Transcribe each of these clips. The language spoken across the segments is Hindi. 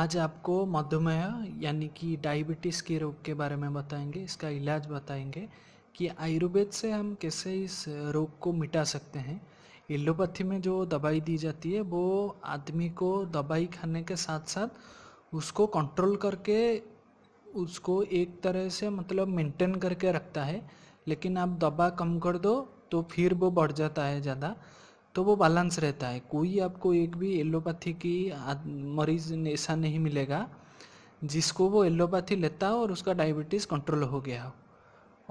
आज आपको मधुमेह यानी कि डायबिटीज़ के रोग के बारे में बताएंगे इसका इलाज बताएंगे कि आयुर्वेद से हम कैसे इस रोग को मिटा सकते हैं एलोपैथी में जो दवाई दी जाती है वो आदमी को दवाई खाने के साथ साथ उसको कंट्रोल करके उसको एक तरह से मतलब मेंटेन करके रखता है लेकिन आप दवा कम कर दो तो फिर वो बढ़ जाता है ज़्यादा तो वो बैलेंस रहता है कोई आपको एक भी एलोपैथी की मरीज ऐसा नहीं मिलेगा जिसको वो एलोपैथी लेता हो और उसका डायबिटीज़ कंट्रोल हो गया हो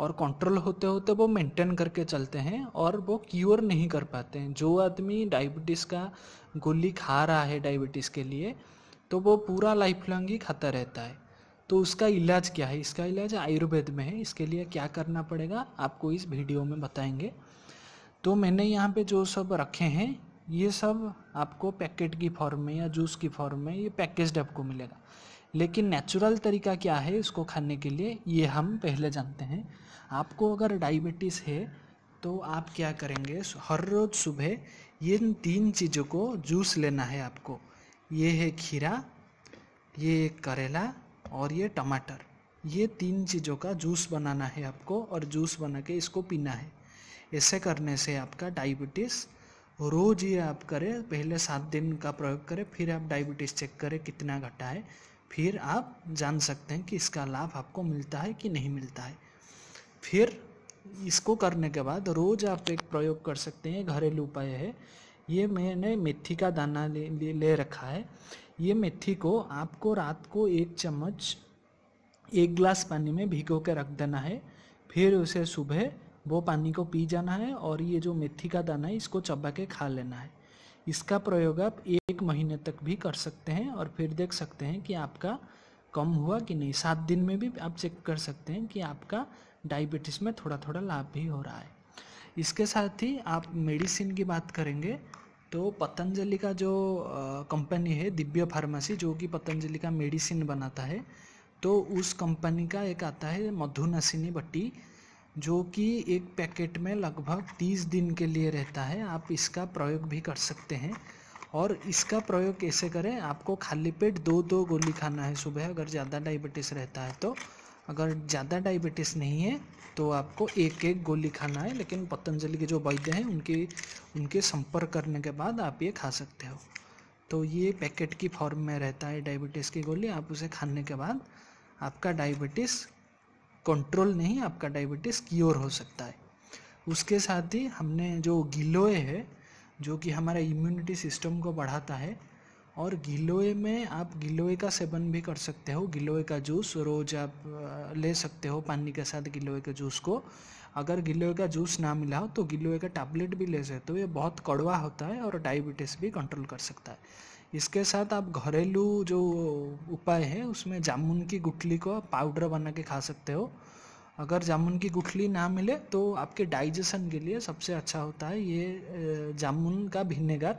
और कंट्रोल होते होते वो मेंटेन करके चलते हैं और वो क्योर नहीं कर पाते हैं जो आदमी डायबिटीज़ का गोली खा रहा है डायबिटीज़ के लिए तो वो पूरा लाइफ लॉन्ग ही खाता रहता है तो उसका इलाज क्या है इसका इलाज आयुर्वेद में है इसके लिए क्या करना पड़ेगा आपको इस वीडियो में बताएंगे तो मैंने यहाँ पे जो सब रखे हैं ये सब आपको पैकेट की फॉर्म में या जूस की फॉर्म में ये पैकेज्ड आपको मिलेगा लेकिन नेचुरल तरीका क्या है इसको खाने के लिए ये हम पहले जानते हैं आपको अगर डायबिटीज़ है तो आप क्या करेंगे हर रोज़ सुबह ये तीन चीज़ों को जूस लेना है आपको ये है खीरा ये करेला और ये टमाटर ये तीन चीज़ों का जूस बनाना है आपको और जूस बना के इसको पीना है ऐसे करने से आपका डायबिटीज़ रोज़ ये आप करें पहले सात दिन का प्रयोग करें फिर आप डायबिटीज़ चेक करें कितना घटा है फिर आप जान सकते हैं कि इसका लाभ आपको मिलता है कि नहीं मिलता है फिर इसको करने के बाद रोज़ आप एक प्रयोग कर सकते हैं घरेलू उपाय है ये मैंने मेथी का दाना ले, ले ले रखा है ये मेथी को आपको रात को एक चम्मच एक ग्लास पानी में भिगो के रख देना है फिर उसे सुबह वो पानी को पी जाना है और ये जो मेथी का दाना है इसको चबा के खा लेना है इसका प्रयोग आप एक महीने तक भी कर सकते हैं और फिर देख सकते हैं कि आपका कम हुआ कि नहीं सात दिन में भी आप चेक कर सकते हैं कि आपका डायबिटीज़ में थोड़ा थोड़ा लाभ भी हो रहा है इसके साथ ही आप मेडिसिन की बात करेंगे तो पतंजलि का जो कंपनी है दिव्य फार्मेसी जो कि पतंजलि का मेडिसिन बनाता है तो उस कंपनी का एक आता है मधुनाशिनी बट्टी जो कि एक पैकेट में लगभग तीस दिन के लिए रहता है आप इसका प्रयोग भी कर सकते हैं और इसका प्रयोग कैसे करें आपको खाली पेट दो दो गोली खाना है सुबह अगर ज़्यादा डायबिटीज़ रहता है तो अगर ज़्यादा डायबिटीज़ नहीं है तो आपको एक एक गोली खाना है लेकिन पतंजलि के जो वैद्य हैं उनके उनके संपर्क करने के बाद आप ये खा सकते हो तो ये पैकेट की फॉर्म में रहता है डायबिटीज़ की गोली आप उसे खाने के बाद आपका डायबिटीज़ कंट्रोल नहीं आपका डायबिटीज़ क्योर हो सकता है उसके साथ ही हमने जो गिलोए है जो कि हमारा इम्यूनिटी सिस्टम को बढ़ाता है और गिलोए में आप गिलोए का सेवन भी कर सकते हो गिलोए का जूस रोज़ आप ले सकते हो पानी के साथ गिलोए के जूस को अगर गिलोए का जूस ना मिला हो तो गिलोए का टैबलेट भी ले सकते हो ये बहुत कड़वा होता है और डायबिटीज़ भी कंट्रोल कर सकता है इसके साथ आप घरेलू जो उपाय है उसमें जामुन की गुठली को पाउडर बना के खा सकते हो अगर जामुन की गुठली ना मिले तो आपके डाइजेशन के लिए सबसे अच्छा होता है ये जामुन का भिनेगर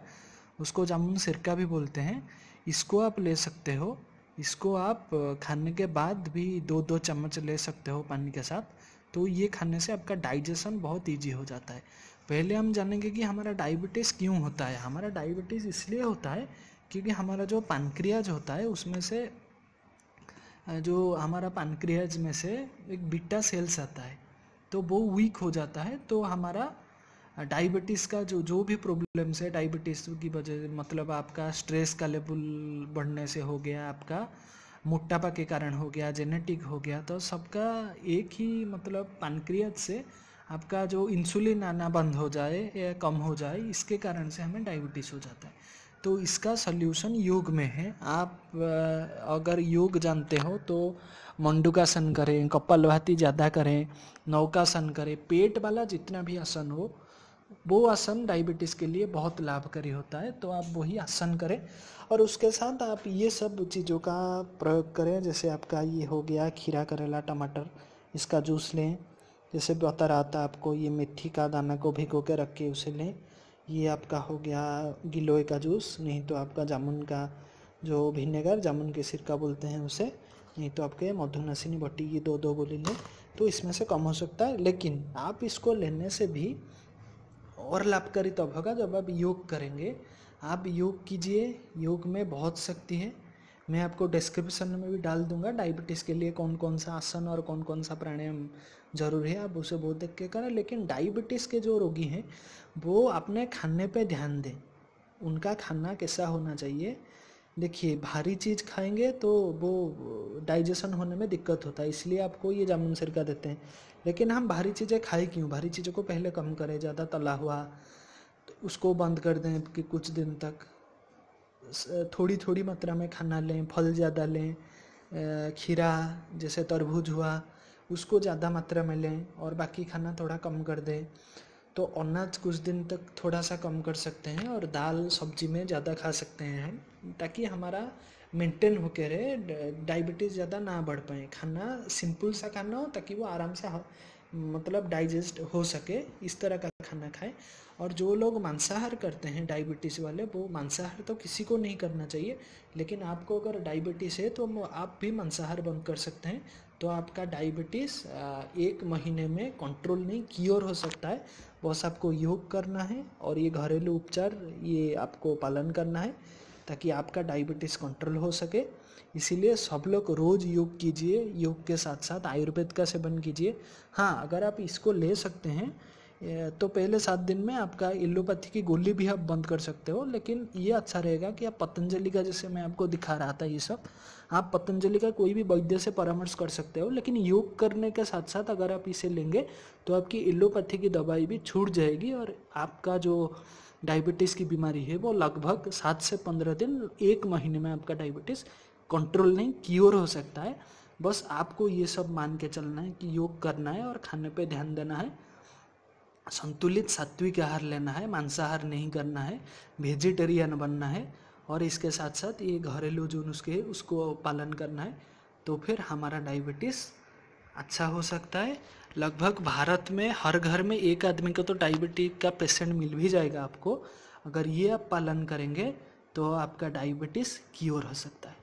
उसको जामुन सिरका भी बोलते हैं इसको आप ले सकते हो इसको आप खाने के बाद भी दो दो चम्मच ले सकते हो पानी के साथ तो ये खाने से आपका डाइजेशन बहुत ईजी हो जाता है पहले हम जानेंगे कि हमारा डायबिटीज़ क्यों होता है हमारा डायबिटीज़ इसलिए होता है क्योंकि हमारा जो पानक्रियाज होता है उसमें से जो हमारा पानक्रियाज में से एक बिट्टा सेल्स आता है तो वो वीक हो जाता है तो हमारा डायबिटीज़ का जो जो भी प्रॉब्लम्स है डायबिटीज़ की वजह मतलब आपका स्ट्रेस का लेवल बढ़ने से हो गया आपका मोटापा के कारण हो गया जेनेटिक हो गया तो सबका एक ही मतलब पानक्रियाज से आपका जो इंसुलिन आना बंद हो जाए या कम हो जाए इसके कारण से हमें डायबिटीज़ हो जाता है तो इसका सल्यूशन योग में है आप अगर योग जानते हो तो मंडुकासन करें भाती ज़्यादा करें नौकासन करें पेट वाला जितना भी आसन हो वो आसन डायबिटीज़ के लिए बहुत लाभकारी होता है तो आप वही आसन करें और उसके साथ आप ये सब चीज़ों का प्रयोग करें जैसे आपका ये हो गया खीरा करेला टमाटर इसका जूस लें जैसे बता रहा था आपको ये मेथी का दाना को भिगो के रख के उसे लें ये आपका हो गया गिलोय का जूस नहीं तो आपका जामुन का जो विनेगर जामुन के सिरका बोलते हैं उसे नहीं तो आपके मधुनासिनी भट्टी ये दो दो गोली लें तो इसमें से कम हो सकता है लेकिन आप इसको लेने से भी और लाभकारी तब तो होगा जब आप योग करेंगे आप योग कीजिए योग में बहुत शक्ति है मैं आपको डिस्क्रिप्शन में भी डाल दूंगा डायबिटीज़ के लिए कौन कौन सा आसन और कौन कौन सा प्राणायाम जरूरी है आप उसे बहुत देख के करें लेकिन डायबिटीज़ के जो रोगी हैं वो अपने खाने पे ध्यान दें उनका खाना कैसा होना चाहिए देखिए भारी चीज़ खाएंगे तो वो डाइजेशन होने में दिक्कत होता है इसलिए आपको ये जामुन सिरका देते हैं लेकिन हम भारी चीज़ें खाए क्यों भारी चीज़ों को पहले कम करें ज़्यादा तला हुआ तो उसको बंद कर दें कि कुछ दिन तक थोड़ी थोड़ी मात्रा में खाना लें फल ज़्यादा लें खीरा जैसे तरबूज हुआ उसको ज़्यादा मात्रा में लें और बाकी खाना थोड़ा कम कर दें तो अनाज कुछ दिन तक थोड़ा सा कम कर सकते हैं और दाल सब्जी में ज़्यादा खा सकते हैं हम ताकि हमारा मेंटेन होकर रहे डायबिटीज़ ज़्यादा ना बढ़ पाए खाना सिंपल सा खाना हो ताकि वो आराम से मतलब डाइजेस्ट हो सके इस तरह का खाना खाएं और जो लोग मांसाहार करते हैं डायबिटीज़ वाले वो मांसाहार तो किसी को नहीं करना चाहिए लेकिन आपको अगर डायबिटीज़ है तो आप भी मांसाहार बंद कर सकते हैं तो आपका डायबिटीज़ एक महीने में कंट्रोल नहीं क्योर हो सकता है बस आपको योग करना है और ये घरेलू उपचार ये आपको पालन करना है ताकि आपका डायबिटीज़ कंट्रोल हो सके इसीलिए सब लोग रोज़ योग कीजिए योग के साथ साथ आयुर्वेद का सेवन कीजिए हाँ अगर आप इसको ले सकते हैं तो पहले सात दिन में आपका एलोपैथी की गोली भी आप बंद कर सकते हो लेकिन ये अच्छा रहेगा कि आप पतंजलि का जैसे मैं आपको दिखा रहा था ये सब आप पतंजलि का कोई भी वैद्य से परामर्श कर सकते हो लेकिन योग करने के साथ साथ अगर आप इसे लेंगे तो आपकी एलोपैथी की दवाई भी छूट जाएगी और आपका जो डायबिटीज़ की बीमारी है वो लगभग सात से पंद्रह दिन एक महीने में आपका डायबिटीज़ कंट्रोल नहीं क्योर हो सकता है बस आपको ये सब मान के चलना है कि योग करना है और खाने पे ध्यान देना है संतुलित सात्विक आहार लेना है मांसाहार नहीं करना है वेजिटेरियन बनना है और इसके साथ साथ ये घरेलू जो नुस्खे है उसको पालन करना है तो फिर हमारा डायबिटीज़ अच्छा हो सकता है लगभग भारत में हर घर में एक आदमी को तो डायबिटीज का पेशेंट मिल भी जाएगा आपको अगर ये आप पालन करेंगे तो आपका डायबिटीज़ क्योर हो सकता है